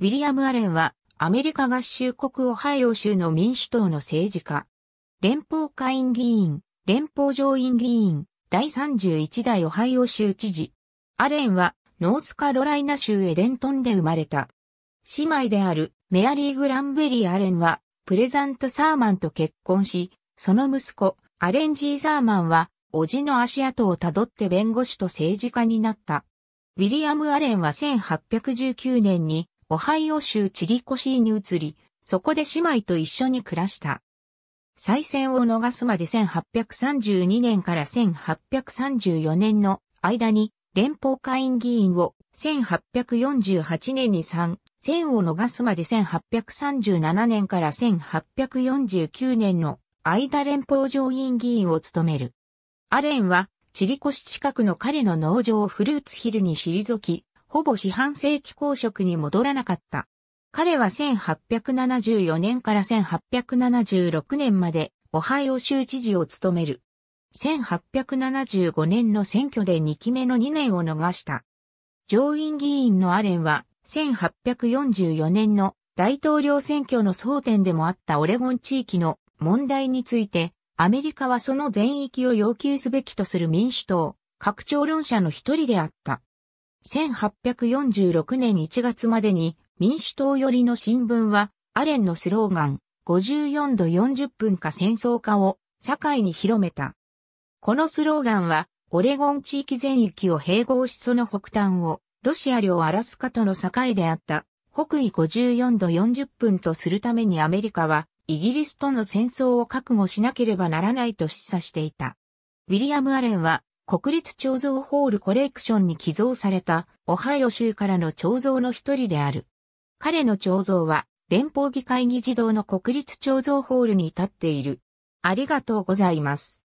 ウィリアム・アレンは、アメリカ合衆国オハイオ州の民主党の政治家。連邦下院議員、連邦上院議員、第31代オハイオ州知事。アレンは、ノースカロライナ州エデントンで生まれた。姉妹であるメアリー・グランベリー・アレンは、プレザント・サーマンと結婚し、その息子、アレン・ジー・サーマンは、叔父の足跡をたどって弁護士と政治家になった。ウィリアム・アレンは1819年にオハイオ州チリコシーに移り、そこで姉妹と一緒に暮らした。再選を逃すまで1832年から1834年の間に連邦会員議員を1848年に3、選を逃すまで1837年から1849年の間連邦上院議員を務める。アレンはチリコシ近くの彼の農場をフルーツヒルに退き、ほぼ四半世紀公職に戻らなかった。彼は1874年から1876年までオハイオ州知事を務める。1875年の選挙で2期目の2年を逃した。上院議員のアレンは1844年の大統領選挙の争点でもあったオレゴン地域の問題について、アメリカはその全域を要求すべきとする民主党、拡張論者の一人であった。1846年1月までに民主党寄りの新聞は、アレンのスローガン、54度40分か戦争化を社会に広めた。このスローガンは、オレゴン地域全域を併合しその北端を、ロシア領アラスカとの境であった、北緯54度40分とするためにアメリカは、イギリスとの戦争を覚悟しなければならないと示唆していた。ウィリアム・アレンは、国立彫像ホールコレクションに寄贈されたオハイオ州からの彫像の一人である。彼の彫像は連邦議会議事堂の国立彫像ホールに立っている。ありがとうございます。